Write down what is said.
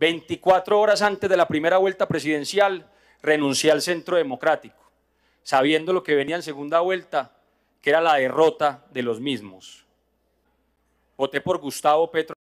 24 horas antes de la primera vuelta presidencial, renuncié al Centro Democrático, sabiendo lo que venía en segunda vuelta, que era la derrota de los mismos. Voté por Gustavo Petro.